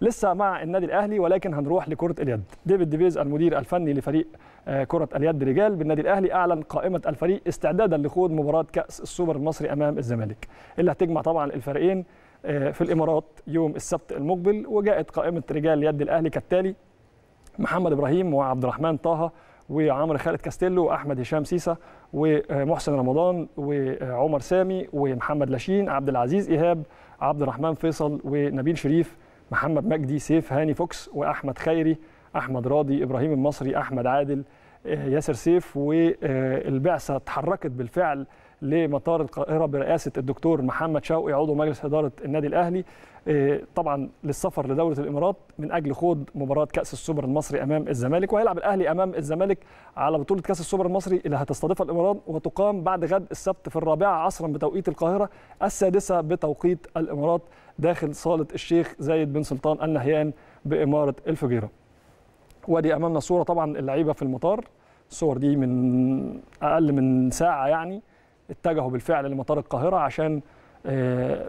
لسه مع النادي الاهلي ولكن هنروح لكره اليد ديفيد ديفيز المدير الفني لفريق آه، كره اليد رجال بالنادي الاهلي اعلن قائمه الفريق استعدادا لخوض مباراه كاس السوبر المصري امام الزمالك اللي هتجمع طبعا الفريقين آه، في الامارات يوم السبت المقبل وجاءت قائمه رجال يد الاهلي كالتالي محمد ابراهيم وعبد الرحمن طه وعمرو خالد كاستيلو واحمد هشام سيسه ومحسن رمضان وعمر سامي ومحمد لاشين عبد العزيز ايهاب عبد الرحمن فيصل ونبيل شريف محمد مجدي سيف هاني فوكس واحمد خيري احمد راضي ابراهيم المصري احمد عادل إيه، ياسر سيف والبعثه اتحركت بالفعل لمطار القاهره برئاسه الدكتور محمد شوقي عضو مجلس اداره النادي الاهلي إيه، طبعا للسفر لدوله الامارات من اجل خوض مباراه كاس السوبر المصري امام الزمالك وهيلعب الاهلي امام الزمالك على بطوله كاس السوبر المصري اللي هتستضيفها الامارات وتقام بعد غد السبت في الرابعه عصرا بتوقيت القاهره السادسه بتوقيت الامارات داخل صاله الشيخ زايد بن سلطان النهيان باماره الفجيره وادي امامنا صوره طبعا اللعيبه في المطار الصور دي من اقل من ساعه يعني اتجهوا بالفعل لمطار القاهره عشان آه،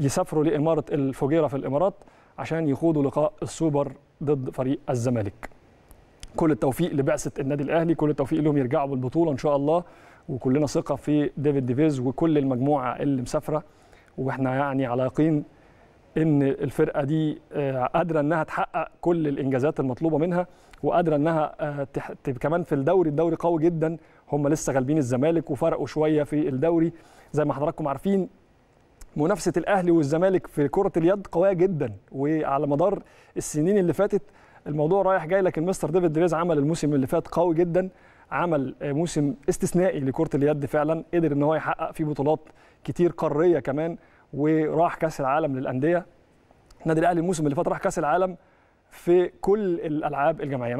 يسافروا لاماره الفجيره في الامارات عشان يخوضوا لقاء السوبر ضد فريق الزمالك كل التوفيق لبعثه النادي الاهلي كل التوفيق لهم يرجعوا بالبطوله ان شاء الله وكلنا ثقه في ديفيد ديفيز وكل المجموعه اللي مسافره واحنا يعني على يقين ان الفرقه دي آه، قادره انها تحقق كل الانجازات المطلوبه منها وقادره انها آه، كمان في الدوري الدوري قوي جدا هم لسه غالبين الزمالك وفرقوا شويه في الدوري زي ما حضراتكم عارفين منافسه الاهلي والزمالك في كره اليد قويه جدا وعلى مدار السنين اللي فاتت الموضوع رايح جاي لكن مستر ديفيد دريز عمل الموسم اللي فات قوي جدا عمل آه، موسم استثنائي لكره اليد فعلا قدر ان هو يحقق فيه بطولات كتير قاريه كمان وراح كاس العالم للانديه النادي الاهلي الموسم اللي فات راح كاس العالم في كل الالعاب الجماعيه